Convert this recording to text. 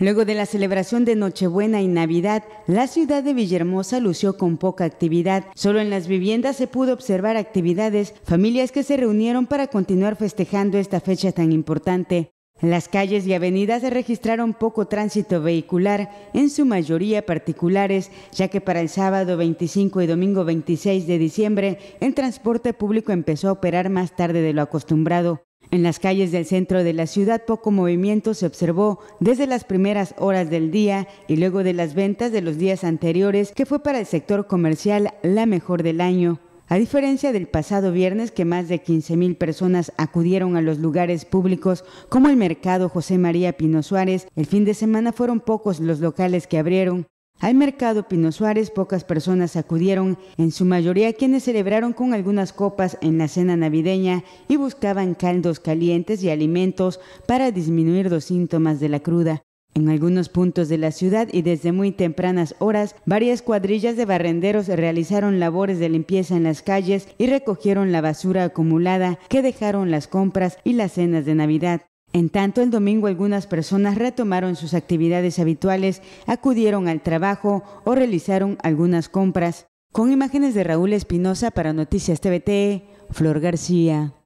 Luego de la celebración de Nochebuena y Navidad, la ciudad de Villahermosa lució con poca actividad. Solo en las viviendas se pudo observar actividades, familias que se reunieron para continuar festejando esta fecha tan importante. Las calles y avenidas se registraron poco tránsito vehicular, en su mayoría particulares, ya que para el sábado 25 y domingo 26 de diciembre el transporte público empezó a operar más tarde de lo acostumbrado. En las calles del centro de la ciudad poco movimiento se observó desde las primeras horas del día y luego de las ventas de los días anteriores, que fue para el sector comercial la mejor del año. A diferencia del pasado viernes que más de 15.000 personas acudieron a los lugares públicos como el mercado José María Pino Suárez, el fin de semana fueron pocos los locales que abrieron. Al mercado Pino Suárez pocas personas acudieron, en su mayoría quienes celebraron con algunas copas en la cena navideña y buscaban caldos calientes y alimentos para disminuir los síntomas de la cruda. En algunos puntos de la ciudad y desde muy tempranas horas, varias cuadrillas de barrenderos realizaron labores de limpieza en las calles y recogieron la basura acumulada que dejaron las compras y las cenas de Navidad. En tanto, el domingo algunas personas retomaron sus actividades habituales, acudieron al trabajo o realizaron algunas compras. Con imágenes de Raúl Espinosa para Noticias TVT, Flor García.